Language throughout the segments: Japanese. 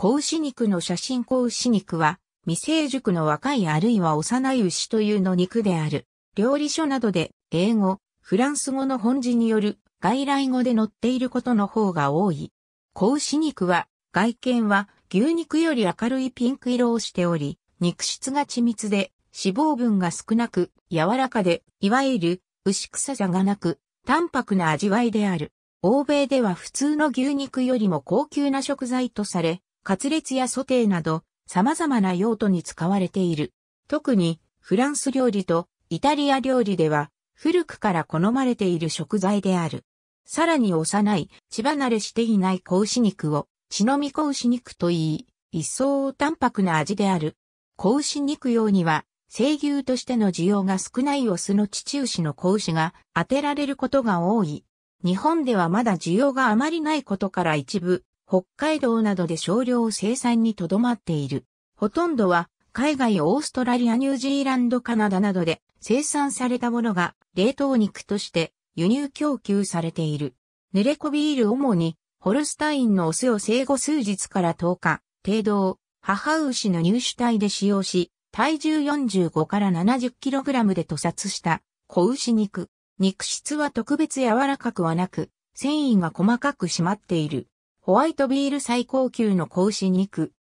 子牛肉の写真子牛肉は、未成熟の若いあるいは幼い牛というの肉である。料理書などで、英語、フランス語の本字による外来語で載っていることの方が多い。子牛肉は、外見は牛肉より明るいピンク色をしており、肉質が緻密で、脂肪分が少なく、柔らかで、いわゆる牛臭さがなく、淡白な味わいである。欧米では普通の牛肉よりも高級な食材とされ、発熱やソテーなど、様々な用途に使われている。特に、フランス料理とイタリア料理では、古くから好まれている食材である。さらに幼い、血離れしていない子牛肉を、血のみ子牛肉と言い、一層淡白な味である。子牛肉用には、生牛としての需要が少ないオスの父牛の子牛が当てられることが多い。日本ではまだ需要があまりないことから一部、北海道などで少量生産にとどまっている。ほとんどは海外オーストラリアニュージーランドカナダなどで生産されたものが冷凍肉として輸入供給されている。濡れこビール主にホルスタインのオスを生後数日から10日、程度を母牛の入手体で使用し、体重45から 70kg で屠殺した子牛肉。肉質は特別柔らかくはなく、繊維が細かく締まっている。ホワイトビール最高級の子牛肉。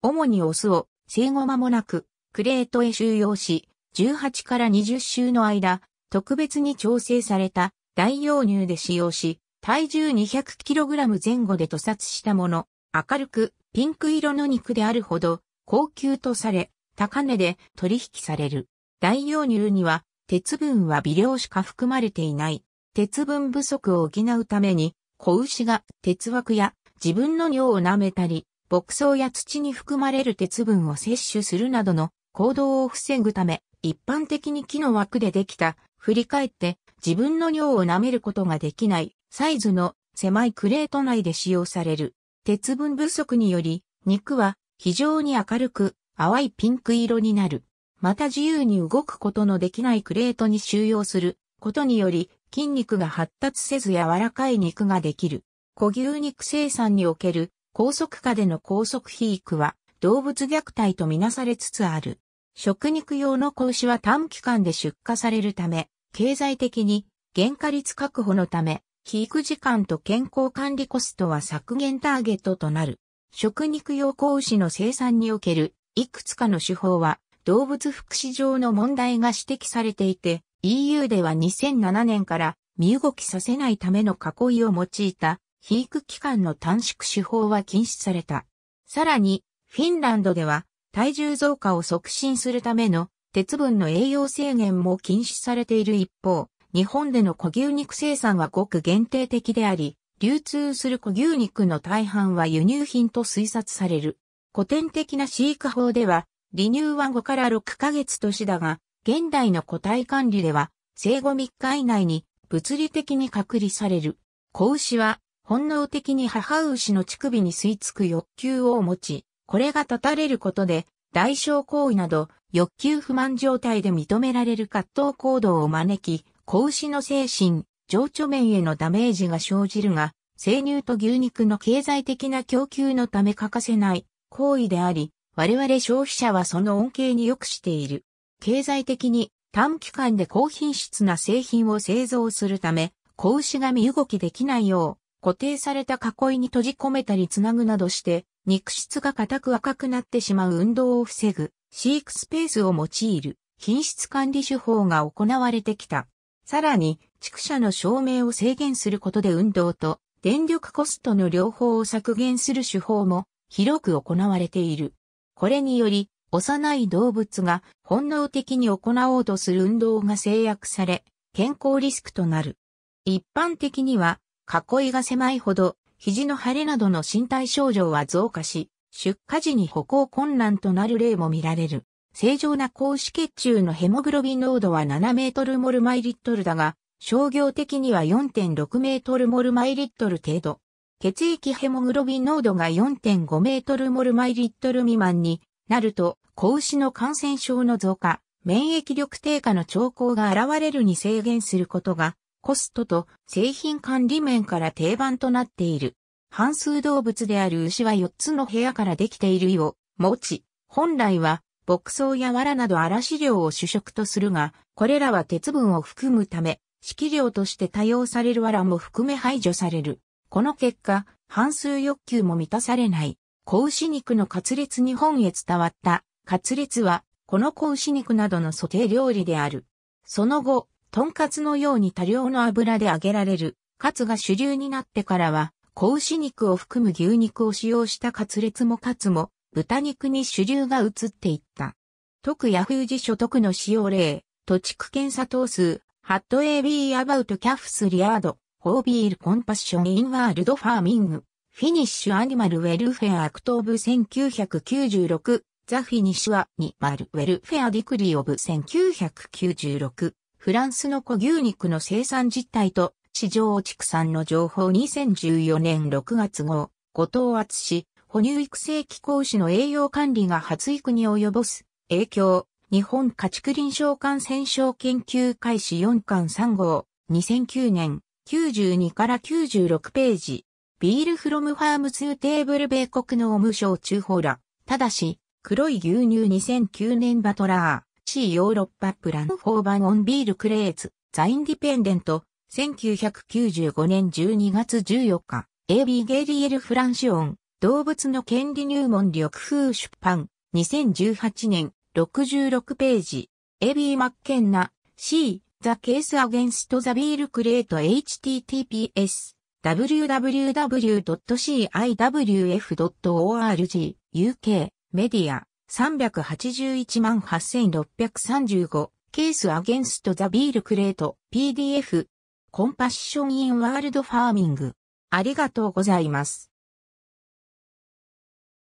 主にオスを生後間もなく、クレートへ収容し、18から20週の間、特別に調整された代用乳で使用し、体重 200kg 前後で屠殺したもの、明るくピンク色の肉であるほど高級とされ、高値で取引される。代用乳には鉄分は微量しか含まれていない。鉄分不足を補うために、子牛が鉄枠や自分の尿を舐めたり、牧草や土に含まれる鉄分を摂取するなどの行動を防ぐため、一般的に木の枠でできた、振り返って自分の尿を舐めることができないサイズの狭いクレート内で使用される。鉄分不足により、肉は非常に明るく淡いピンク色になる。また自由に動くことのできないクレートに収容することにより筋肉が発達せず柔らかい肉ができる。小牛肉生産における高速化での高速肥育は動物虐待とみなされつつある。食肉用の子牛は短期間で出荷されるため、経済的に減価率確保のため、肥育時間と健康管理コストは削減ターゲットとなる。食肉用子牛の生産におけるいくつかの手法は動物福祉上の問題が指摘されていて EU では2007年から身動きさせないための囲いを用いた肥育期間の短縮手法は禁止された。さらに、フィンランドでは体重増加を促進するための鉄分の栄養制限も禁止されている一方、日本での小牛肉生産はごく限定的であり、流通する小牛肉の大半は輸入品と推察される。古典的な飼育法では、離乳は5から6ヶ月年だが、現代の個体管理では、生後3日以内に物理的に隔離される。子牛は本能的に母牛の乳首に吸い付く欲求を持ち、これが断たれることで、代償行為など欲求不満状態で認められる葛藤行動を招き、子牛の精神、情緒面へのダメージが生じるが、生乳と牛肉の経済的な供給のため欠かせない行為であり、我々消費者はその恩恵に良くしている。経済的に短期間で高品質な製品を製造するため、子牛が身動きできないよう、固定された囲いに閉じ込めたり繋ぐなどして、肉質が硬く赤くなってしまう運動を防ぐ、飼育スペースを用いる、品質管理手法が行われてきた。さらに、畜舎の照明を制限することで運動と電力コストの両方を削減する手法も広く行われている。これにより、幼い動物が本能的に行おうとする運動が制約され、健康リスクとなる。一般的には囲いが狭いほど、肘の腫れなどの身体症状は増加し、出荷時に歩行困難となる例も見られる。正常な高脂血中のヘモグロビン濃度は7メートルモルマイリットルだが、商業的には4.6メートルモルマイリットル程度。血液ヘモグロビン濃度が4.5メートルモルマイリットル未満になると、子牛の感染症の増加、免疫力低下の兆候が現れるに制限することがコストと製品管理面から定番となっている。半数動物である牛は4つの部屋からできている胃を持ち、本来は牧草や藁など荒飼料を主食とするが、これらは鉄分を含むため、飼料として多用される藁も含め排除される。この結果、半数欲求も満たされない。子牛肉のカツレツ日本へ伝わった。カツレツは、この子牛肉などのソテー料理である。その後、とんかつのように多量の油で揚げられる、カツが主流になってからは、子牛肉を含む牛肉を使用したカツレツもカツも、豚肉に主流が移っていった。特ヤフー辞書特の使用例、土地区検査等数、ハット AB about キャフスリアード、ホービールコンパッションインワールドファーミング、フィニッシュアニマルウェルフェアアクトーブ1996、ザフィニッシュアニマルウェルフェアディクリーオブ1996。フランスの小牛肉の生産実態と市場畜産の情報2014年6月号、後藤厚氏、哺乳育成機構士の栄養管理が発育に及ぼす影響、日本家畜臨床感染症研究開始4巻3号、2009年、92から96ページ、ビールフロムファームツーテーブル米国の無償中法ら、ただし、黒い牛乳2009年バトラー。C ヨーロッパプランフォーバンオンビールクレーズ、ザインディペンデント、1995年12月14日、AB ゲリエル・フランシオン、動物の権利入門緑風出版、2018年、66ページ、AB マッケンナ、C、ザ・ケース・アゲンスト・ザ・ビール・クレート HTTPS、www.ciwf.org、UK、メディア、381万8635ケースアゲンストザビールクレート PDF コンパッションインワールドファーミングありがとうございます。